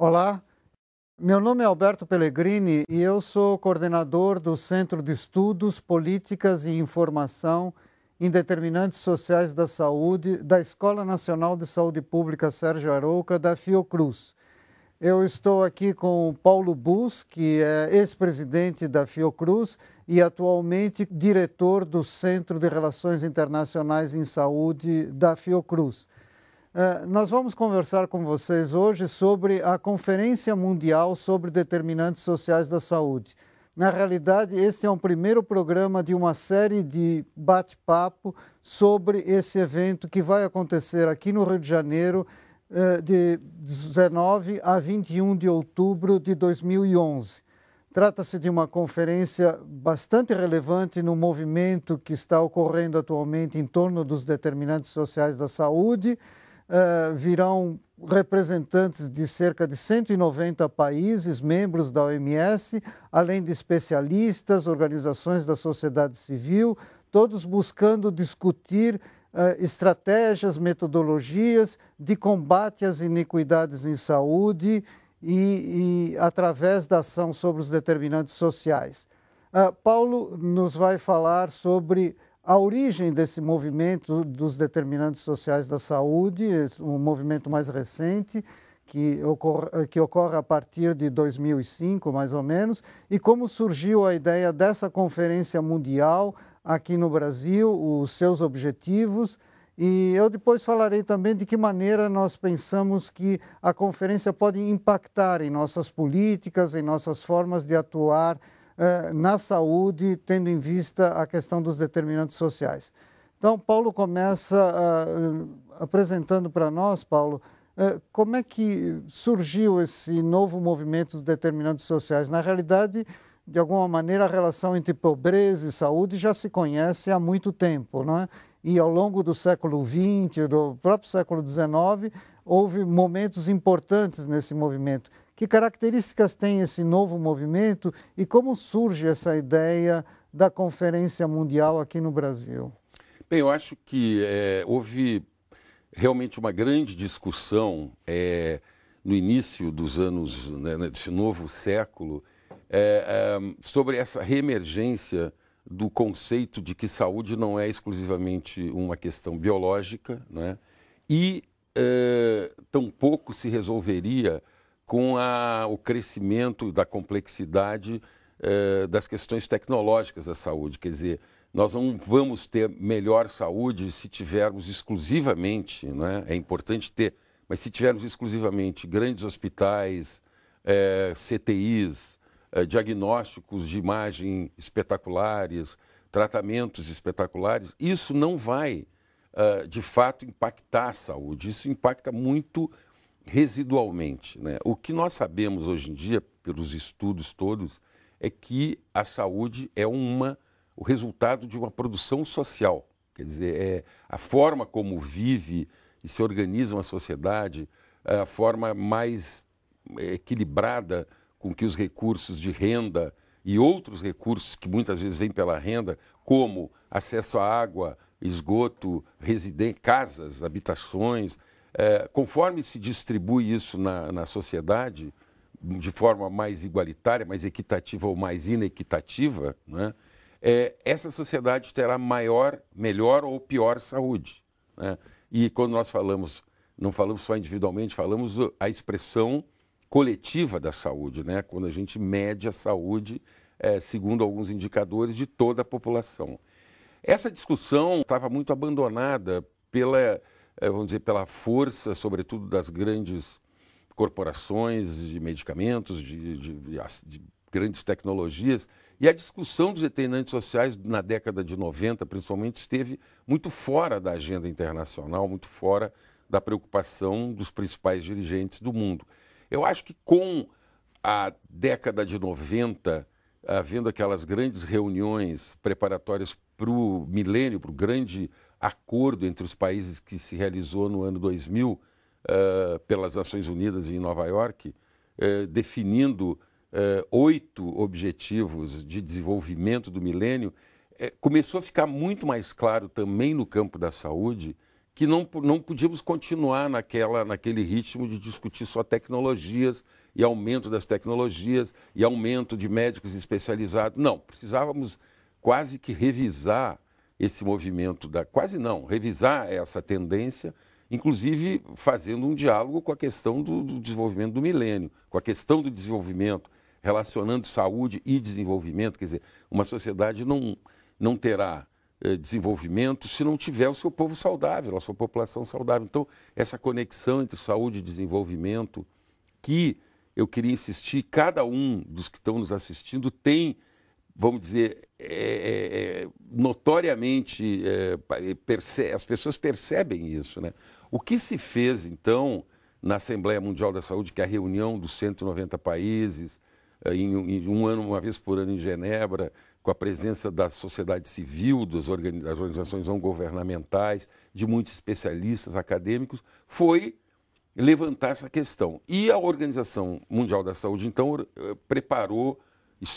Olá, meu nome é Alberto Pellegrini e eu sou coordenador do Centro de Estudos, Políticas e Informação em Determinantes Sociais da Saúde da Escola Nacional de Saúde Pública Sérgio Arouca, da Fiocruz. Eu estou aqui com Paulo Bus, que é ex-presidente da Fiocruz e atualmente diretor do Centro de Relações Internacionais em Saúde da Fiocruz. Eh, nós vamos conversar com vocês hoje sobre a Conferência Mundial sobre Determinantes Sociais da Saúde. Na realidade, este é um primeiro programa de uma série de bate-papo sobre esse evento que vai acontecer aqui no Rio de Janeiro eh, de 19 a 21 de outubro de 2011. Trata-se de uma conferência bastante relevante no movimento que está ocorrendo atualmente em torno dos determinantes sociais da saúde uh, virão representantes de cerca de 190 países, membros da OMS, além de especialistas, organizações da sociedade civil, todos buscando discutir uh, estratégias, metodologias de combate às iniquidades em saúde e, e através da ação sobre os determinantes sociais. Uh, Paulo nos vai falar sobre a origem desse movimento dos determinantes sociais da saúde, um movimento mais recente, que ocorre, que ocorre a partir de 2005, mais ou menos, e como surgiu a ideia dessa conferência mundial aqui no Brasil, os seus objetivos. E eu depois falarei também de que maneira nós pensamos que a conferência pode impactar em nossas políticas, em nossas formas de atuar eh, na saúde, tendo em vista a questão dos determinantes sociais. Então, Paulo começa eh, apresentando para nós, Paulo, eh, como é que surgiu esse novo movimento dos determinantes sociais. Na realidade, de alguma maneira, a relação entre pobreza e saúde já se conhece há muito tempo, não é? e ao longo do século XX, do próprio século XIX, houve momentos importantes nesse movimento que características tem esse novo movimento e como surge essa ideia da Conferência Mundial aqui no Brasil? Bem, eu acho que é, houve realmente uma grande discussão é, no início dos anos, né, desse novo século, é, é, sobre essa reemergência do conceito de que saúde não é exclusivamente uma questão biológica, né? e é, tampouco se resolveria com a, o crescimento da complexidade eh, das questões tecnológicas da saúde. Quer dizer, nós não vamos ter melhor saúde se tivermos exclusivamente, né? é importante ter, mas se tivermos exclusivamente grandes hospitais, eh, CTIs, eh, diagnósticos de imagem espetaculares, tratamentos espetaculares, isso não vai, ah, de fato, impactar a saúde. Isso impacta muito residualmente. Né? O que nós sabemos hoje em dia, pelos estudos todos, é que a saúde é uma, o resultado de uma produção social. Quer dizer, é a forma como vive e se organiza uma sociedade, é a forma mais é, equilibrada com que os recursos de renda e outros recursos que muitas vezes vêm pela renda, como acesso à água, esgoto, residência, casas, habitações, é, conforme se distribui isso na, na sociedade, de forma mais igualitária, mais equitativa ou mais inequitativa, né, é, essa sociedade terá maior, melhor ou pior saúde. Né? E quando nós falamos, não falamos só individualmente, falamos a expressão coletiva da saúde, né? quando a gente mede a saúde é, segundo alguns indicadores de toda a população. Essa discussão estava muito abandonada pela eh, vamos dizer, pela força, sobretudo, das grandes corporações de medicamentos, de, de, de grandes tecnologias. E a discussão dos determinantes sociais na década de 90, principalmente, esteve muito fora da agenda internacional, muito fora da preocupação dos principais dirigentes do mundo. Eu acho que com a década de 90, havendo aquelas grandes reuniões preparatórias para o milênio, para o grande acordo entre os países que se realizou no ano 2000 uh, eh, pelas Nações Unidas em Nova York, uh, definindo eh, oito objetivos de desenvolvimento do milênio, começou a ficar muito mais claro também no campo da saúde que não, não podíamos continuar naquela, naquele ritmo de discutir só tecnologias e aumento das tecnologias e aumento de médicos especializados. Não, precisávamos quase que revisar esse movimento da. quase não, revisar essa tendência, inclusive fazendo um diálogo com a questão do, do desenvolvimento do milênio, com a questão do desenvolvimento, relacionando saúde e desenvolvimento. Quer dizer, uma sociedade não, não terá eh, desenvolvimento se não tiver o seu povo saudável, a sua população saudável. Então, essa conexão entre saúde e desenvolvimento, que eu queria insistir, cada um dos que estão nos assistindo tem vamos dizer, é, é, é notoriamente, é, perce... as pessoas percebem isso. Né? O que se fez, então, na Assembleia Mundial da Saúde, que é a reunião dos 190 países, eh, em, em um ano, uma vez por ano em Genebra, com a presença da sociedade civil, das organizações não governamentais, de muitos especialistas acadêmicos, foi levantar essa questão. E a Organização Mundial da Saúde, então, eh, preparou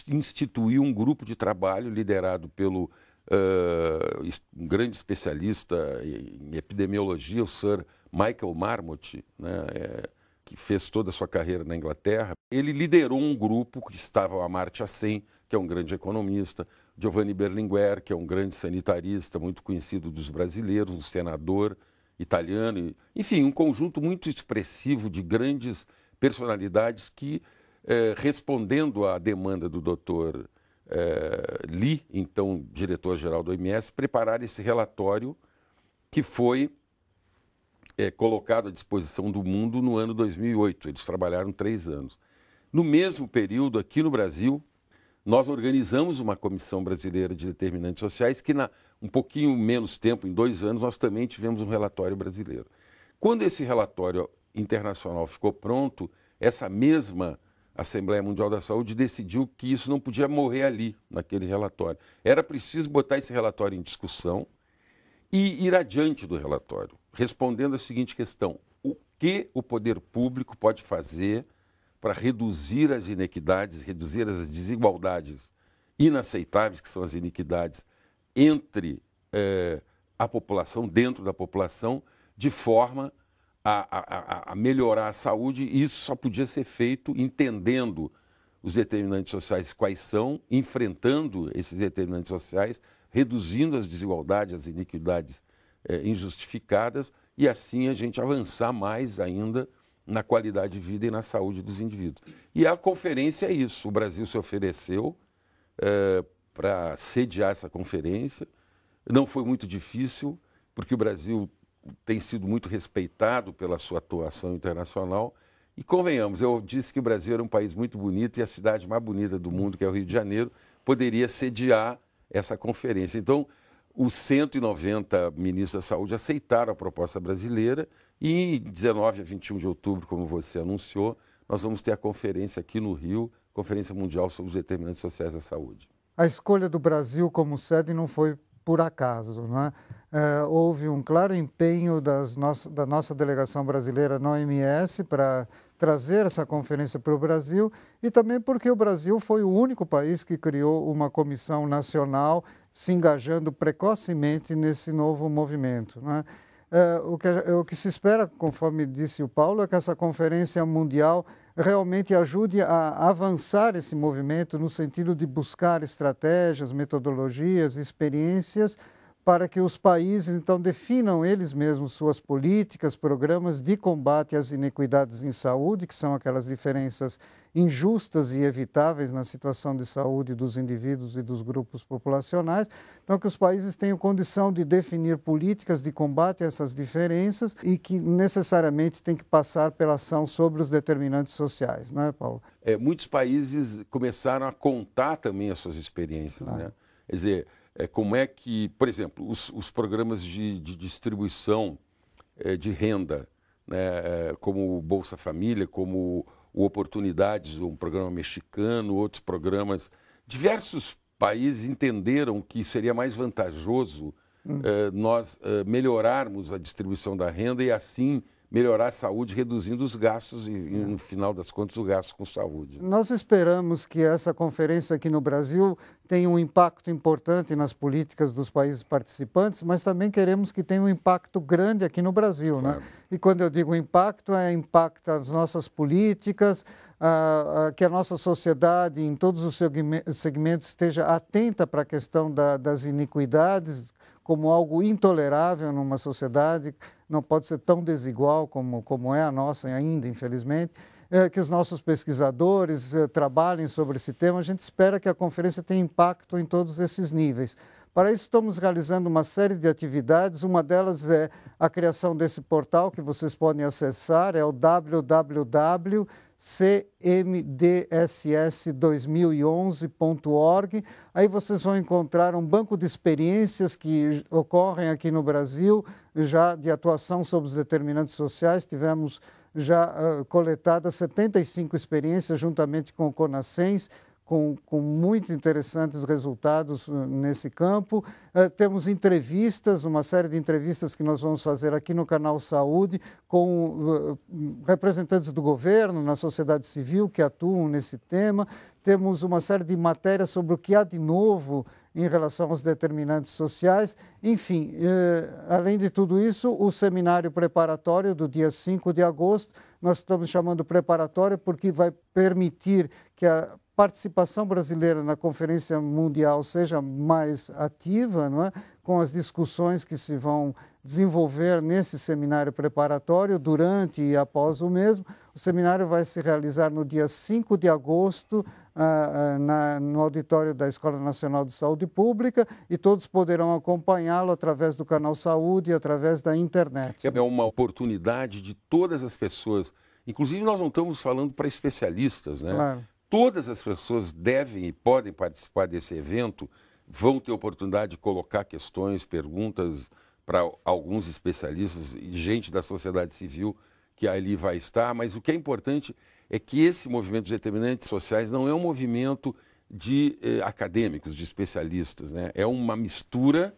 instituiu um grupo de trabalho liderado pelo uh, um grande especialista em epidemiologia, o Sir Michael Marmot, né, é, que fez toda a sua carreira na Inglaterra. Ele liderou um grupo que estava a amartya Sen, que é um grande economista, Giovanni Berlinguer, que é um grande sanitarista, muito conhecido dos brasileiros, um senador italiano, enfim, um conjunto muito expressivo de grandes personalidades que é, respondendo à demanda do doutor eh, Lee, então diretor-geral do OMS, preparar esse relatório que foi eh, colocado à disposição do mundo no ano 2008. Eles trabalharam três anos. No mesmo período, aqui no Brasil, nós organizamos uma comissão brasileira de determinantes sociais que, na um pouquinho menos tempo, em dois anos, nós também tivemos um relatório brasileiro. Quando esse relatório internacional ficou pronto, essa mesma a Assembleia Mundial da Saúde decidiu que isso não podia morrer ali, naquele relatório. Era preciso botar esse relatório em discussão e ir adiante do relatório, respondendo a seguinte questão: o que o poder público pode fazer para reduzir as inequidades, reduzir as desigualdades inaceitáveis, que são as iniquidades entre eh, a população, dentro da população, de forma a, a, a, melhorar a saúde, e isso só podia ser feito entendendo os determinantes sociais quais são, enfrentando esses determinantes sociais, reduzindo as desigualdades, as iniquidades é, injustificadas, e assim a gente avançar mais ainda na qualidade de vida e na saúde dos indivíduos. E a conferência é isso. O Brasil se ofereceu é, eh, para sediar essa conferência. Não foi muito difícil, porque o Brasil tem sido muito respeitado pela sua atuação internacional. E convenhamos, eu disse que o Brasil era um país muito bonito e a cidade mais bonita do mundo, que é o Rio de Janeiro, poderia sediar essa conferência. Então, os 190 ministros da Saúde aceitaram a proposta brasileira e, 19 a 21 de outubro, como você anunciou, nós vamos ter a conferência aqui no Rio, Conferência Mundial sobre os Determinantes Sociais da Saúde. A escolha do Brasil como sede não foi por acaso, não é? Eh, houve um claro empenho da nossa delegação brasileira na OMS para trazer essa conferência para o Brasil e também porque o Brasil foi o único país que criou uma comissão nacional se engajando precocemente nesse novo movimento. Né? o, que, o que se espera, conforme disse o Paulo, é que essa conferência mundial realmente ajude a avançar esse movimento no sentido de buscar estratégias, metodologias, experiências para que os países então definam eles mesmos suas políticas, programas de combate às inequidades em saúde, que são aquelas diferenças injustas e evitáveis na situação de saúde dos indivíduos e dos grupos populacionais. Então, que os países tenham condição de definir políticas de combate a essas diferenças e que necessariamente tem que passar pela ação sobre os determinantes sociais, não é, Paulo? É, muitos países começaram a contar também as suas experiências, né? Quer dizer, é, como é que, por exemplo, os, os programas de, de distribuição é, de renda, né, é, como o Bolsa Família, como o Oportunidades, um programa mexicano, outros programas, diversos países entenderam que seria mais vantajoso hum. É, nós é, melhorarmos a distribuição da renda e assim melhorar a saúde, reduzindo os gastos e, no final das contas, o gasto com saúde. Nós esperamos que essa conferência aqui no Brasil tenha um impacto importante nas políticas dos países participantes, mas também queremos que tenha um impacto grande aqui no Brasil. Né? Claro. Né? E quando eu digo impacto, é impacta as nossas políticas, a, a, que a nossa sociedade, em todos os segmentos, esteja atenta para a questão da, das iniquidades como algo intolerável numa sociedade não pode ser tão desigual como, como é a nossa ainda, infelizmente, é, que os nossos pesquisadores é, trabalhem sobre esse tema. A gente espera que a conferência tenha impacto em todos esses níveis. Para isso, estamos realizando uma série de atividades. Uma delas é a criação desse portal que vocês podem acessar, é o www.cmdss2011.org. Aí vocês vão encontrar um banco de experiências que ocorrem aqui no Brasil, já de atuação sobre os determinantes sociais, tivemos já uh, ah, coletadas 75 experiências juntamente com o Conascens, com, com, muito interessantes resultados ah, nesse campo. Uh, temos entrevistas, uma série de entrevistas que nós vamos fazer aqui no canal Saúde, com uh, representantes do governo, na sociedade civil que atuam nesse tema temos uma série de matérias sobre o que há de novo em relação aos determinantes sociais. Enfim, eh, além de tudo isso, o seminário preparatório do dia 5 de agosto, nós estamos chamando preparatório porque vai permitir que a participação brasileira na Conferência Mundial seja mais ativa, não é? com as discussões que se vão desenvolver nesse seminário preparatório durante e após o mesmo. O seminário vai se realizar no dia 5 de agosto, ah, ah, na, no auditório da Escola Nacional de Saúde Pública e todos poderão acompanhá-lo através do canal Saúde e através da internet. É uma oportunidade de todas as pessoas. Inclusive, nós não estamos falando para especialistas, né? Claro. Todas as pessoas devem e podem participar desse evento, vão ter oportunidade de colocar questões, perguntas para alguns especialistas e gente da sociedade civil que ali vai estar, mas o que é importante é que esse movimento dos determinantes sociais não é um movimento de eh, acadêmicos, de especialistas, né? é uma mistura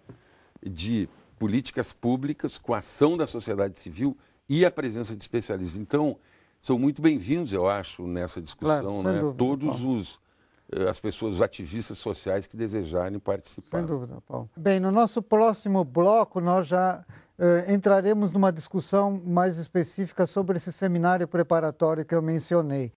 de políticas públicas com a ação da sociedade civil e a presença de especialistas. Então, são muito bem-vindos, eu acho, nessa discussão, claro, né? todos os eh, as pessoas, os ativistas sociais que desejarem participar. Sem dúvida, Paulo. Bem, no nosso próximo bloco, nós já eh, entraremos numa discussão mais específica sobre esse seminário preparatório que eu mencionei.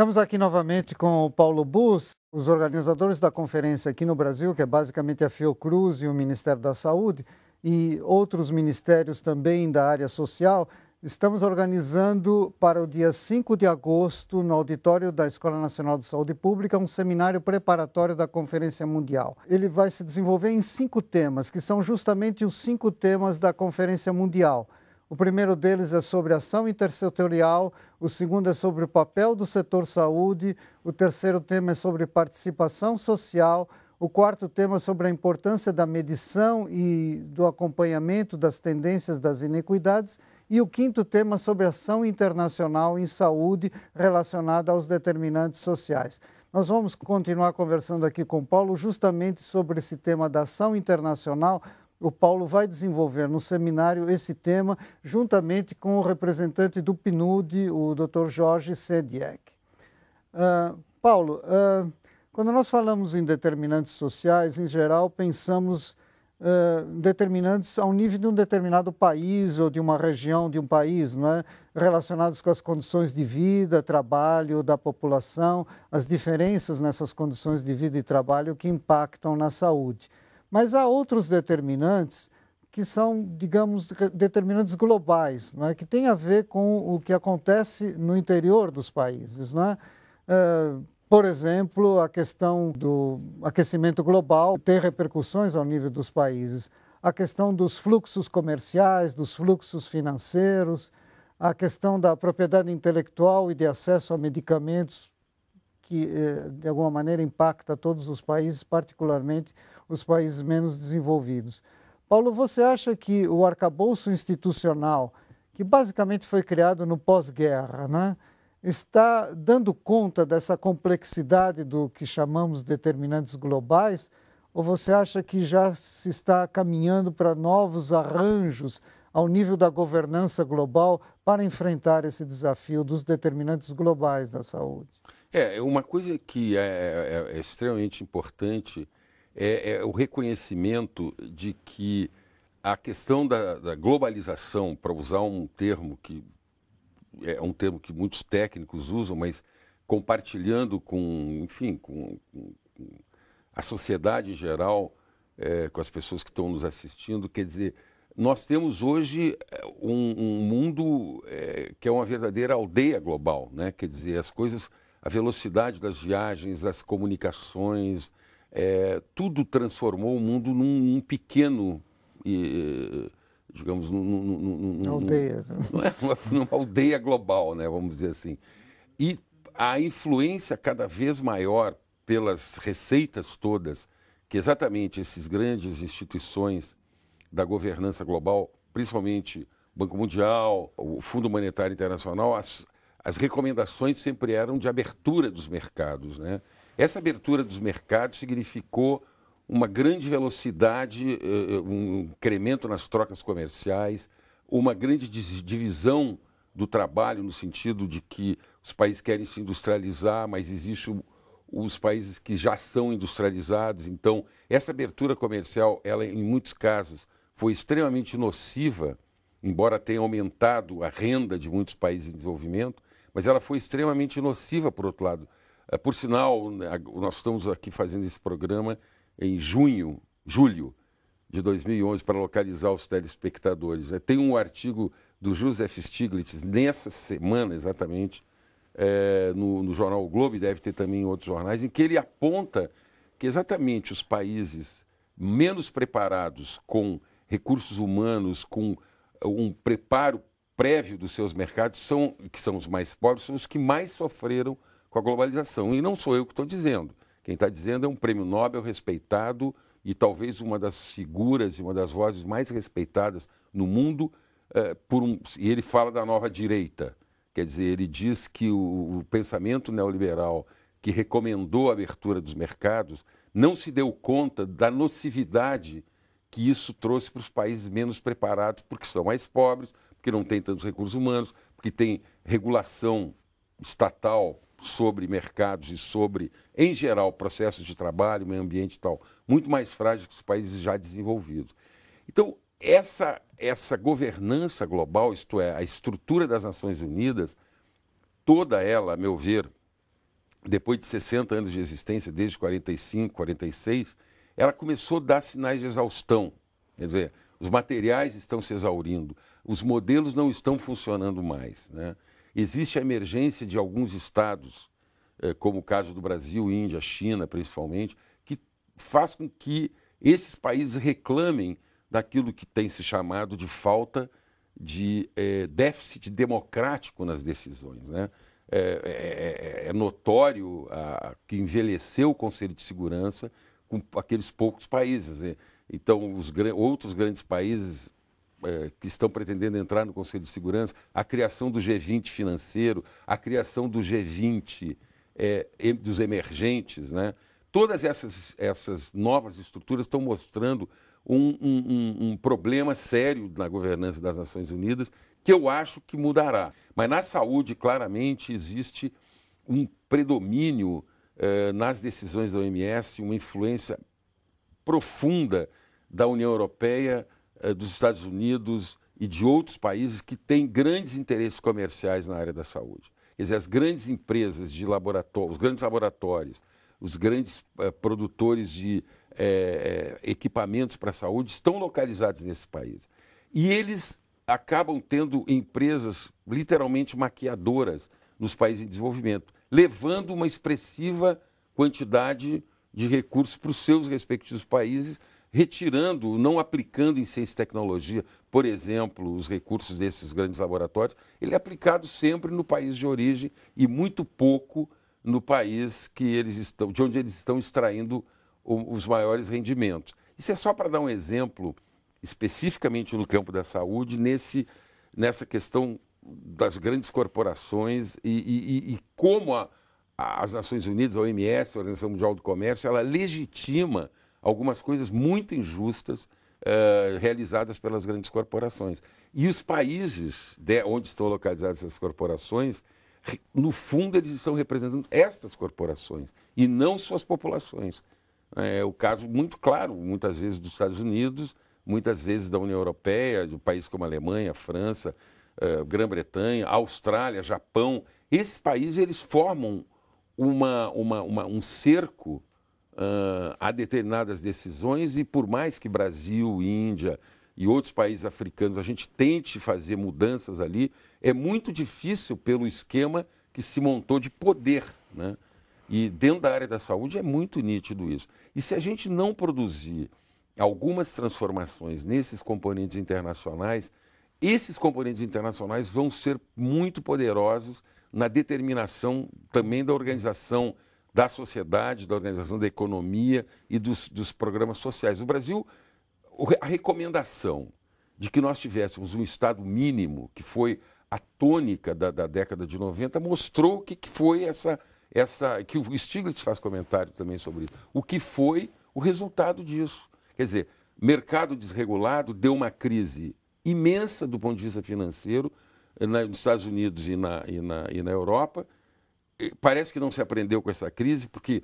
Estamos aqui novamente com o Paulo Bus, os organizadores da conferência aqui no Brasil, que é basicamente a Fiocruz e o Ministério da Saúde, e outros ministérios também da área social. Estamos organizando para o dia 5 de agosto, no auditório da Escola Nacional de Saúde Pública, um seminário preparatório da Conferência Mundial. Ele vai se desenvolver em cinco temas, que são justamente os cinco temas da Conferência Mundial o primeiro deles é sobre ação intersetorial, o segundo é sobre o papel do setor saúde, o terceiro tema é sobre participação social, o quarto tema é sobre a importância da medição e do acompanhamento das tendências das inequidades e o quinto tema é sobre ação internacional em saúde relacionada aos determinantes sociais. Nós vamos continuar conversando aqui com Paulo justamente sobre esse tema da ação internacional o Paulo vai desenvolver no seminário esse tema, juntamente com o representante do PNUD, o Dr. Jorge Sediek. Uh, Paulo, uh, quando nós falamos em determinantes sociais, em geral, pensamos uh, determinantes ao nível de um determinado país ou de uma região de um país, não é? relacionados com as condições de vida, trabalho da população, as diferenças nessas condições de vida e trabalho que impactam na saúde. Mas há outros determinantes que são, digamos, determinantes globais, não é? que têm a ver com o que acontece no interior dos países. Não é? Uh, por exemplo, a questão do aquecimento global tem repercussões ao nível dos países. A questão dos fluxos comerciais, dos fluxos financeiros, a questão da propriedade intelectual e de acesso a medicamentos, que eh, de alguma maneira impacta todos os países, particularmente os países menos desenvolvidos. Paulo, você acha que o arcabouço institucional, que basicamente foi criado no pós-guerra, né, está dando conta dessa complexidade do que chamamos determinantes globais? Ou você acha que já se está caminhando para novos arranjos ao nível da governança global para enfrentar esse desafio dos determinantes globais da saúde? É, uma coisa que é, é, é extremamente importante é, é o reconhecimento de que a questão da, da globalização, para usar um termo que é um termo que muitos técnicos usam, mas compartilhando com, enfim, com, com a sociedade em geral, é, com as pessoas que estão nos assistindo, quer dizer, nós temos hoje é, um, um mundo é, que é uma verdadeira aldeia global, né? Quer dizer, as coisas, a velocidade das viagens, as comunicações, é, tudo transformou o mundo num, num pequeno, e, digamos, num, num, num aldeia. numa é aldeia global, né, vamos dizer assim. E a influência cada vez maior pelas receitas todas que exatamente esses grandes instituições da governança global, principalmente o Banco Mundial, o Fundo Monetário Internacional, as, as recomendações sempre eram de abertura dos mercados, né? Essa abertura dos mercados significou uma grande velocidade, eh, eh, um incremento nas trocas comerciais, uma grande divisão do trabalho no sentido de que os países querem se industrializar, mas existem os países que já são industrializados. Então, essa abertura comercial, ela em muitos casos foi extremamente nociva, embora tenha aumentado a renda de muitos países em desenvolvimento, mas ela foi extremamente nociva por outro lado é, por sinal, né, nós estamos aqui fazendo esse programa em junho, julho de 2011, para localizar os telespectadores. É, tem um artigo do Joseph Stiglitz nessa semana exatamente, é, no, no, jornal o Globo, e deve ter também em outros jornais, em que ele aponta que exatamente os países menos preparados com recursos humanos, com uh, um preparo prévio dos seus mercados, são, que são os mais pobres, são os que mais sofreram com a globalização. E não sou eu que estou dizendo. Quem está dizendo é um prêmio Nobel respeitado e talvez uma das figuras e uma das vozes mais respeitadas no mundo. Eh, por um, e ele fala da nova direita. Quer dizer, ele diz que o, o pensamento neoliberal que recomendou a abertura dos mercados não se deu conta da nocividade que isso trouxe para os países menos preparados, porque são mais pobres, porque não têm tantos recursos humanos, porque tem regulação estatal sobre mercados e sobre, em geral, processos de trabalho, meio ambiente e tal, muito mais frágil que os países já desenvolvidos. Então, essa, essa governança global, isto é, a estrutura das Nações Unidas, toda ela, a meu ver, depois de 60 anos de existência, desde 1945, 1946, ela começou a dar sinais de exaustão. Quer dizer, os materiais estão se exaurindo, os modelos não estão funcionando mais. Né? Existe a emergência de alguns estados, é, como o caso do Brasil, Índia, China, principalmente, que faz com que esses países reclamem daquilo que tem se chamado de falta de é, déficit democrático nas decisões. Né? É, é, é, é notório a, que envelheceu o Conselho de Segurança com aqueles poucos países. Né? Então, os outros grandes países eh, que estão pretendendo entrar no Conselho de Segurança, a criação do G20 financeiro, a criação do G20 é, eh, dos emergentes, né? Todas essas, essas novas estruturas estão mostrando um, um, um, problema sério na governança das Nações Unidas que eu acho que mudará. Mas na saúde, claramente, existe um predomínio eh, nas decisões da OMS, uma influência profunda da União Europeia eh, dos Estados Unidos e de outros países que têm grandes interesses comerciais na área da saúde. Quer dizer, as grandes empresas de laboratórios, os grandes laboratórios, os grandes eh, produtores de eh, equipamentos para a saúde estão localizados nesse país. E eles acabam tendo empresas literalmente maquiadoras nos países em desenvolvimento, levando uma expressiva quantidade de recursos para os seus respectivos países retirando, não aplicando em ciência e tecnologia, por exemplo, os recursos desses grandes laboratórios, ele é aplicado sempre no país de origem e muito pouco no país que eles estão, de onde eles estão extraindo os maiores rendimentos. Isso é só para dar um exemplo, especificamente no campo da saúde, nesse, nessa questão das grandes corporações e, e, e como a, as Nações Unidas, a OMS, a Organização Mundial do Comércio, ela legitima algumas coisas muito injustas uh, realizadas pelas grandes corporações. E os países de, onde estão localizadas essas corporações, no fundo, eles estão representando estas corporações e não suas populações. É, é o caso muito claro, muitas vezes, dos Estados Unidos, muitas vezes da União Europeia, de países como a Alemanha, a França, uh, Grã-Bretanha, Austrália, Japão. Esses países eles formam uma, uma, uma, um cerco uh, ah, a determinadas decisões e por mais que Brasil, Índia e outros países africanos a gente tente fazer mudanças ali, é muito difícil pelo esquema que se montou de poder, né? E dentro da área da saúde é muito nítido isso. E se a gente não produzir algumas transformações nesses componentes internacionais, esses componentes internacionais vão ser muito poderosos na determinação também da organização da sociedade, da organização da economia e dos, dos programas sociais. O Brasil, a recomendação de que nós tivéssemos um Estado mínimo, que foi a tônica da, da década de 90, mostrou o que, que foi essa, essa. que o Stiglitz faz comentário também sobre isso. O que foi o resultado disso. Quer dizer, mercado desregulado deu uma crise imensa do ponto de vista financeiro eh, nos Estados Unidos e na, e na, e na Europa parece que não se aprendeu com essa crise, porque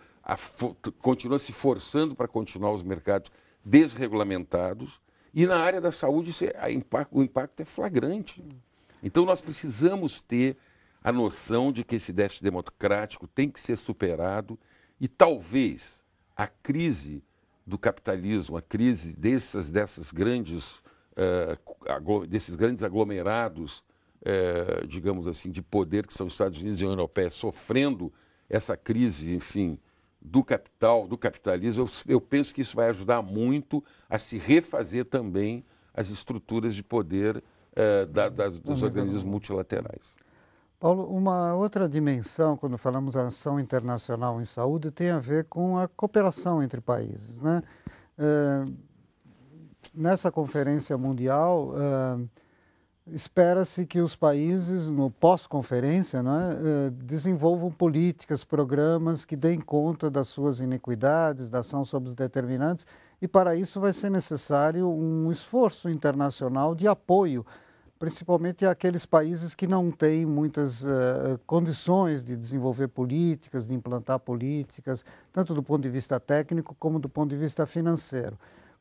continua se forçando para continuar os mercados desregulamentados. E na área da saúde é, o impacto é flagrante. Então nós precisamos ter a noção de que esse déficit democrático tem que ser superado e talvez a crise do capitalismo, a crise dessas, dessas grandes, uh, desses grandes aglomerados é, digamos assim, de poder que são os Estados Unidos e a União Europeia sofrendo essa crise, enfim, do capital, do capitalismo, eu, eu penso que isso vai ajudar muito a se refazer também as estruturas de poder é, da, das, dos uhum. organismos multilaterais. Paulo, uma outra dimensão, quando falamos da ação internacional em saúde, tem a ver com a cooperação entre países. Né? É, nessa conferência mundial, é, Espera-se que os países, no pós-conferência, né, desenvolvam políticas, programas que deem conta das suas inequidades, da ação sobre os determinantes, e para isso vai ser necessário um esforço internacional de apoio, principalmente àqueles países que não têm muitas uh, condições de desenvolver políticas, de implantar políticas, tanto do ponto de vista técnico como do ponto de vista financeiro.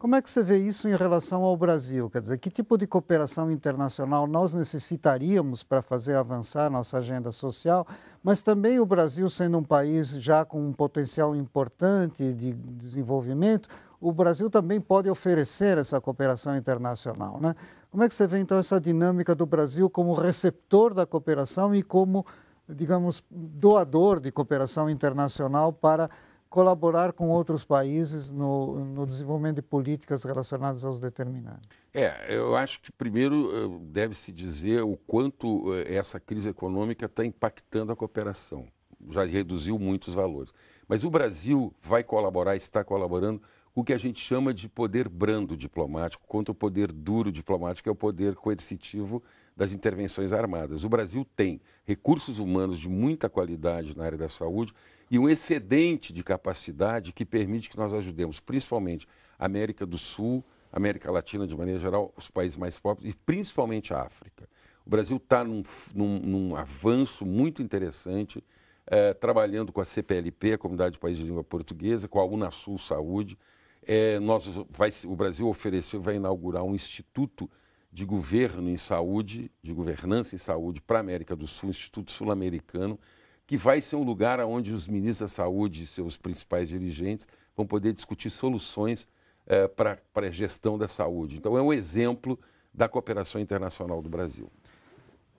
Como é que você vê isso em relação ao Brasil? Quer dizer, que tipo de cooperação internacional nós necessitaríamos para fazer avançar nossa agenda social, mas também o Brasil sendo um país já com um potencial importante de desenvolvimento, o Brasil também pode oferecer essa cooperação internacional, né? Como é que você vê então essa dinâmica do Brasil como receptor da cooperação e como, digamos, doador de cooperação internacional para colaborar com outros países no, no desenvolvimento de políticas relacionadas aos determinantes? É, eu acho que primeiro eh, deve-se dizer o quanto eh, essa crise econômica está impactando a cooperação. Já reduziu muitos valores. Mas o Brasil vai colaborar, está colaborando o que a gente chama de poder brando diplomático contra o poder duro diplomático, que é o poder coercitivo das intervenções armadas. O Brasil tem recursos humanos de muita qualidade na área da saúde e um excedente de capacidade que permite que nós ajudemos, principalmente a América do Sul, América Latina de maneira geral, os países mais pobres e principalmente a África. O Brasil está num, num, num, avanço muito interessante, eh, trabalhando com a CPLP, a Comunidade de Países de Língua Portuguesa, com a Unasul Saúde, é, nós vai, o Brasil ofereceu, vai inaugurar um instituto de governo em saúde, de governança em saúde para a América do Sul, Instituto Sul-Americano, que vai ser um lugar onde os ministros da saúde e seus principais dirigentes vão poder discutir soluções é, para a gestão da saúde. Então, é um exemplo da cooperação internacional do Brasil.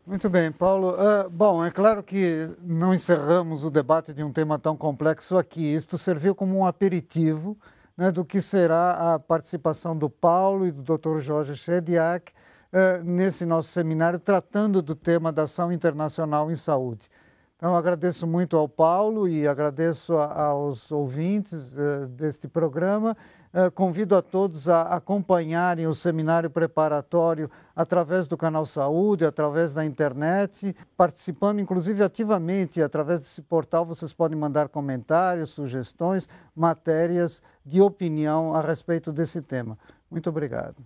Muito bem, Paulo. Uh, bom, é claro que não encerramos o debate de um tema tão complexo aqui. Isto serviu como um aperitivo né, do que será a participação do Paulo e do Dr. Jorge Chediak eh, nesse nosso seminário, tratando do tema da ação internacional em saúde. Então, agradeço muito ao Paulo e agradeço a, aos ouvintes eh, deste programa. Eh, convido a todos a acompanharem o seminário preparatório através do canal Saúde, através da internet, participando inclusive ativamente através desse portal. Vocês podem mandar comentários, sugestões, matérias de opinião a respeito desse tema. Muito obrigado.